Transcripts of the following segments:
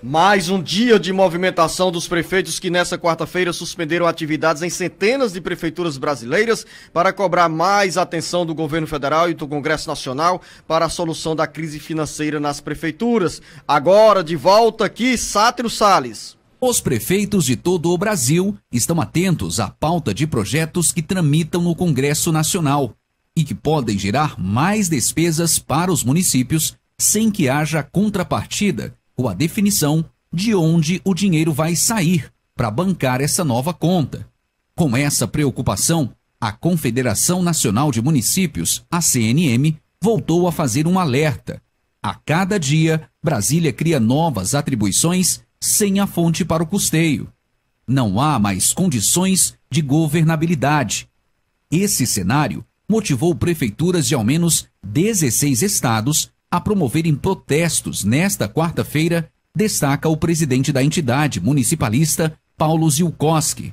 Mais um dia de movimentação dos prefeitos que nessa quarta-feira suspenderam atividades em centenas de prefeituras brasileiras para cobrar mais atenção do governo federal e do Congresso Nacional para a solução da crise financeira nas prefeituras. Agora, de volta aqui, Sátrio Sales. Os prefeitos de todo o Brasil estão atentos à pauta de projetos que tramitam no Congresso Nacional e que podem gerar mais despesas para os municípios sem que haja contrapartida com a definição de onde o dinheiro vai sair para bancar essa nova conta. Com essa preocupação, a Confederação Nacional de Municípios, a CNM, voltou a fazer um alerta. A cada dia, Brasília cria novas atribuições sem a fonte para o custeio. Não há mais condições de governabilidade. Esse cenário motivou prefeituras de ao menos 16 estados a promoverem protestos nesta quarta-feira, destaca o presidente da entidade municipalista, Paulo Zilkowski,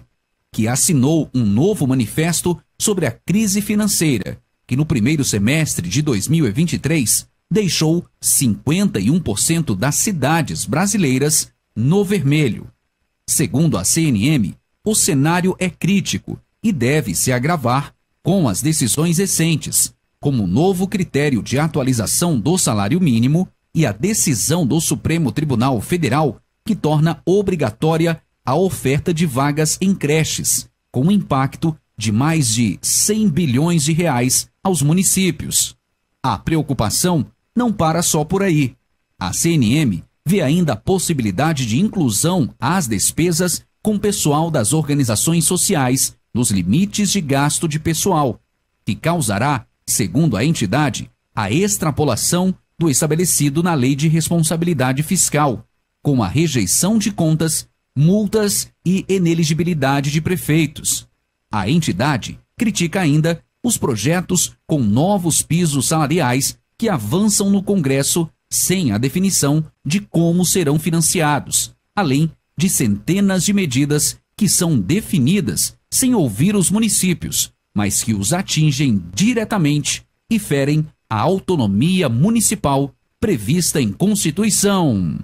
que assinou um novo manifesto sobre a crise financeira, que no primeiro semestre de 2023 deixou 51% das cidades brasileiras no vermelho. Segundo a CNM, o cenário é crítico e deve se agravar com as decisões recentes como novo critério de atualização do salário mínimo e a decisão do Supremo Tribunal Federal que torna obrigatória a oferta de vagas em creches, com impacto de mais de 100 bilhões de reais aos municípios. A preocupação não para só por aí. A CNM vê ainda a possibilidade de inclusão às despesas com pessoal das organizações sociais nos limites de gasto de pessoal, que causará Segundo a entidade, a extrapolação do estabelecido na Lei de Responsabilidade Fiscal, com a rejeição de contas, multas e ineligibilidade de prefeitos. A entidade critica ainda os projetos com novos pisos salariais que avançam no Congresso sem a definição de como serão financiados, além de centenas de medidas que são definidas sem ouvir os municípios, mas que os atingem diretamente e ferem a autonomia municipal prevista em Constituição.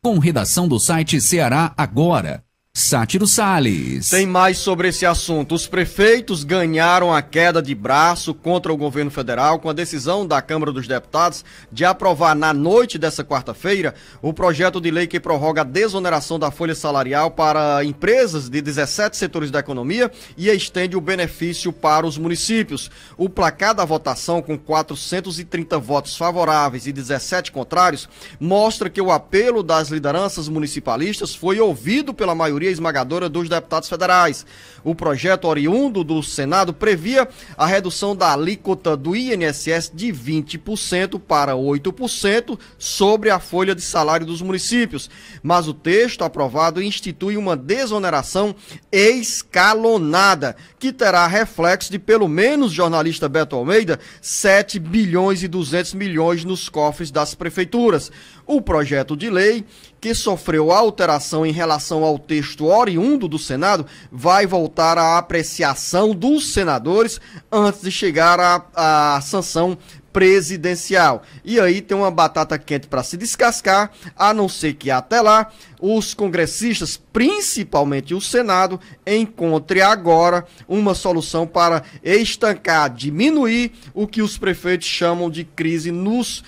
Com redação do site Ceará Agora Sátiro Sales. Tem mais sobre esse assunto. Os prefeitos ganharam a queda de braço contra o governo federal com a decisão da Câmara dos Deputados de aprovar na noite dessa quarta-feira o projeto de lei que prorroga a desoneração da folha salarial para empresas de 17 setores da economia e estende o benefício para os municípios. O placar da votação, com 430 votos favoráveis e 17 contrários, mostra que o apelo das lideranças municipalistas foi ouvido pela maioria maioria esmagadora dos deputados federais. O projeto oriundo do Senado previa a redução da alíquota do INSS de 20% para 8% sobre a folha de salário dos municípios, mas o texto aprovado institui uma desoneração escalonada que terá reflexo de pelo menos jornalista Beto Almeida 7 bilhões e 200 milhões nos cofres das prefeituras. O projeto de lei que sofreu alteração em relação ao texto oriundo do Senado, vai voltar à apreciação dos senadores antes de chegar à, à sanção presidencial. E aí tem uma batata quente para se descascar, a não ser que até lá os congressistas, principalmente o Senado, encontre agora uma solução para estancar, diminuir o que os prefeitos chamam de crise nos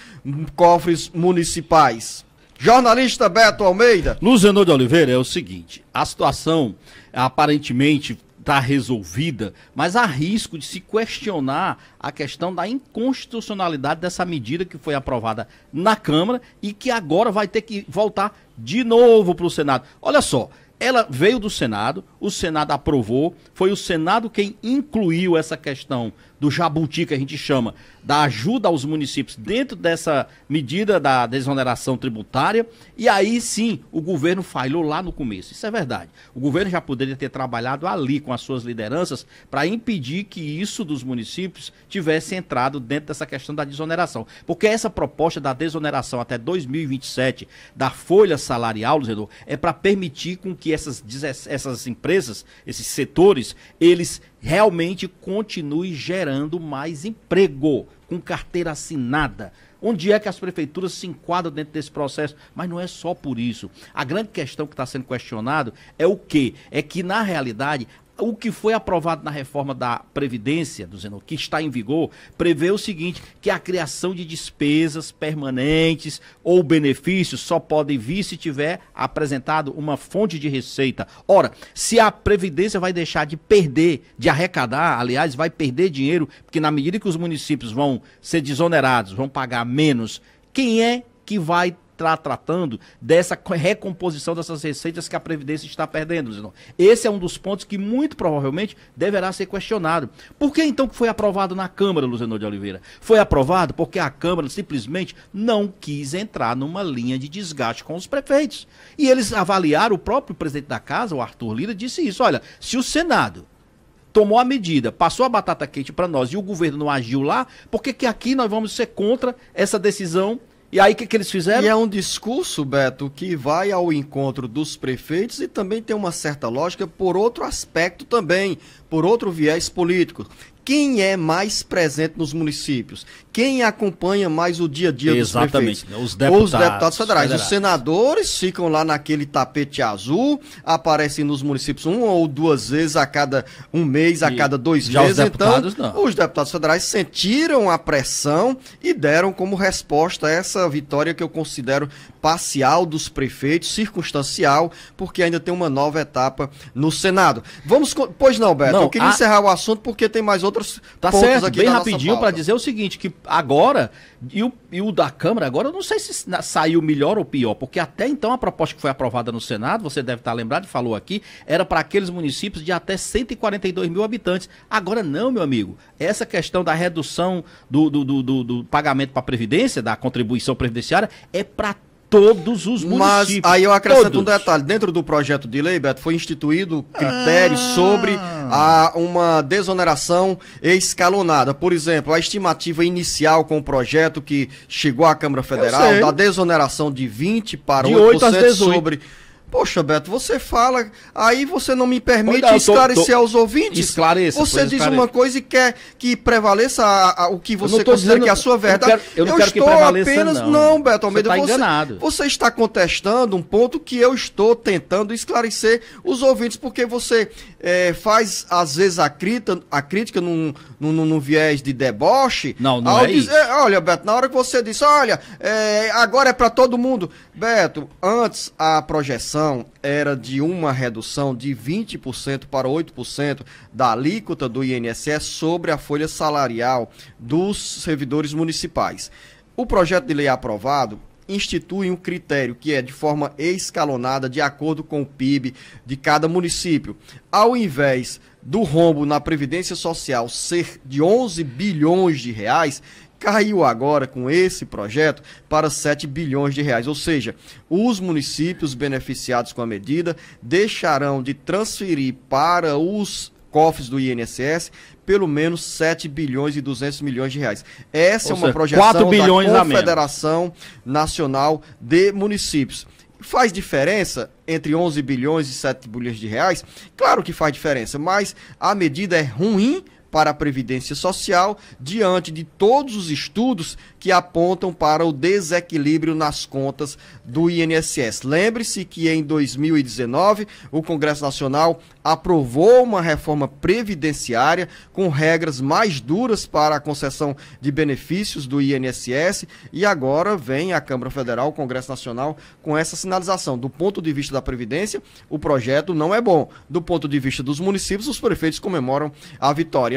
cofres municipais. Jornalista Beto Almeida. Luziano de Oliveira, é o seguinte: a situação aparentemente está resolvida, mas há risco de se questionar a questão da inconstitucionalidade dessa medida que foi aprovada na Câmara e que agora vai ter que voltar de novo para o Senado. Olha só, ela veio do Senado, o Senado aprovou, foi o Senado quem incluiu essa questão do jabuti, que a gente chama, da ajuda aos municípios dentro dessa medida da desoneração tributária. E aí sim, o governo falhou lá no começo. Isso é verdade. O governo já poderia ter trabalhado ali com as suas lideranças para impedir que isso dos municípios tivesse entrado dentro dessa questão da desoneração. Porque essa proposta da desoneração até 2027 da folha salarial, Luzenor, é para permitir com que essas, essas empresas, esses setores, eles realmente continue gerando mais emprego, com carteira assinada. Onde é que as prefeituras se enquadram dentro desse processo? Mas não é só por isso. A grande questão que está sendo questionado é o quê? É que, na realidade, o que foi aprovado na reforma da Previdência, do que está em vigor, prevê o seguinte: que a criação de despesas permanentes ou benefícios só podem vir se tiver apresentado uma fonte de receita. Ora, se a Previdência vai deixar de perder, de arrecadar, aliás, vai perder dinheiro, porque na medida que os municípios vão ser desonerados, vão pagar menos, quem é que vai está tratando dessa recomposição dessas receitas que a Previdência está perdendo, Luzinão. Esse é um dos pontos que muito provavelmente deverá ser questionado. Por que então que foi aprovado na Câmara, Luzenor de Oliveira? Foi aprovado porque a Câmara simplesmente não quis entrar numa linha de desgaste com os prefeitos. E eles avaliaram, o próprio presidente da casa, o Arthur Lira, disse isso. Olha, se o Senado tomou a medida, passou a batata quente para nós e o governo não agiu lá, por que aqui nós vamos ser contra essa decisão e aí o que, que eles fizeram? E é um discurso, Beto, que vai ao encontro dos prefeitos e também tem uma certa lógica por outro aspecto também, por outro viés político quem é mais presente nos municípios, quem acompanha mais o dia a dia Exatamente, dos prefeitos. Né? Os deputados, os deputados federais. federais. Os senadores ficam lá naquele tapete azul, aparecem nos municípios uma ou duas vezes a cada um mês, e a cada dois já meses. Os então, deputados, então, não. os deputados federais sentiram a pressão e deram como resposta essa vitória que eu considero parcial dos prefeitos, circunstancial, porque ainda tem uma nova etapa no Senado. Vamos, pois não, Beto, não, eu queria a... encerrar o assunto porque tem mais outros tá pontos certo, aqui bem rapidinho para dizer o seguinte, que agora e o, e o da Câmara agora, eu não sei se saiu melhor ou pior, porque até então a proposta que foi aprovada no Senado, você deve estar tá lembrado, falou aqui, era para aqueles municípios de até 142 mil habitantes. Agora não, meu amigo. Essa questão da redução do, do, do, do, do pagamento para a Previdência, da contribuição previdenciária, é para todos os municípios. Mas aí eu acrescento todos. um detalhe: dentro do projeto de lei, Beto, foi instituído critério ah. sobre a, uma desoneração escalonada. Por exemplo, a estimativa inicial com o projeto que chegou à Câmara Federal da desoneração de 20 para de 8%, 8 sobre Poxa, Beto, você fala, aí você não me permite esclarecer tô, tô... aos ouvintes? Esclareça. Você diz uma coisa e quer que prevaleça a, a, o que você considera dizendo, que é a sua verdade. Eu, não quero, eu não eu quero que prevaleça, apenas... não. Não, Beto Almeida, você, tá você, enganado. você está contestando um ponto que eu estou tentando esclarecer os ouvintes, porque você é, faz, às vezes, a crítica, a crítica num, num, num, num viés de deboche. Não, não é dizer, isso. Olha, Beto, na hora que você disse, olha, é, agora é para todo mundo. Beto, antes a projeção era de uma redução de 20% para 8% da alíquota do INSS sobre a folha salarial dos servidores municipais. O projeto de lei aprovado institui um critério que é de forma escalonada de acordo com o PIB de cada município. Ao invés do rombo na previdência social ser de 11 bilhões de reais, caiu agora com esse projeto para 7 bilhões de reais, ou seja, os municípios beneficiados com a medida deixarão de transferir para os cofres do INSS pelo menos 7 bilhões e 200 milhões de reais. Essa é Ou é uma seja, projeção da Confederação Nacional de Municípios. Faz diferença entre 11 bilhões e 7 bilhões de reais? Claro que faz diferença, mas a medida é ruim para a Previdência Social diante de todos os estudos que apontam para o desequilíbrio nas contas do INSS. Lembre-se que em 2019 o Congresso Nacional aprovou uma reforma previdenciária com regras mais duras para a concessão de benefícios do INSS e agora vem a Câmara Federal, o Congresso Nacional, com essa sinalização. Do ponto de vista da Previdência, o projeto não é bom. Do ponto de vista dos municípios, os prefeitos comemoram a vitória.